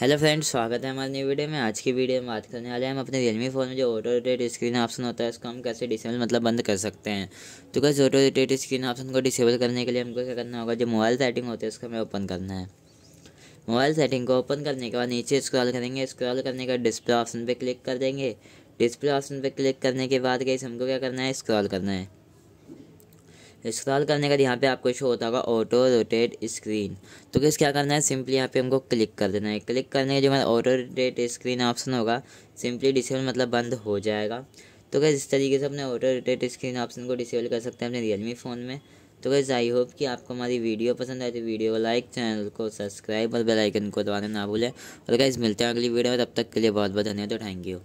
hello friends स्वागत है हमारे नई वीडियो में आज की वीडियो में बात करने वाले हैं हम अपने रियलमी फ़ोन में जो ऑटो रोटेट स्क्रीन ऑप्शन होता है उसको हम कैसे डिसेबल मतलब बंद कर सकते हैं तो कैसे ऑटो रोटेट स्क्रीन ऑप्शन को डिसेबल करने के लिए हमको क्या करना होगा जो मोबाइल सेटिंग होती है उसको हमें ओपन करना है मोबाइल सेटिंग को ओपन करने के बाद नीचे स्क्रॉल करेंगे स्क्रॉल करने के बाद डिस्प्ले ऑप्शन पर क्लिक कर देंगे डिस्प्ले ऑप्शन पर क्लिक करने के बाद गई हमको क्या करना है स्क्रॉल करना है इस्क्रॉल करने का यहाँ पे आपको शो होता होगा ऑटो रोटेट स्क्रीन तो किस क्या करना है सिंपली यहाँ पे हमको क्लिक कर देना है क्लिक करने का जो हमारा ऑटो रोटेट स्क्रीन ऑप्शन होगा सिंपली डिसेबल मतलब बंद हो जाएगा तो कैसे इस तरीके से अपने ऑटो रोटेट स्क्रीन ऑप्शन को डिसेबल कर सकते हैं अपने रियलमी फ़ोन में तो कैसे आई होप कि आपको हमारी वीडियो पसंद आए तो वीडियो को लाइक चैनल को सब्सक्राइब और बेलाइकन को दबाना ना भूलें और कैसे मिलते हैं अगली वीडियो में तब तक के लिए बहुत बहुत धन्यवाद थैंक यू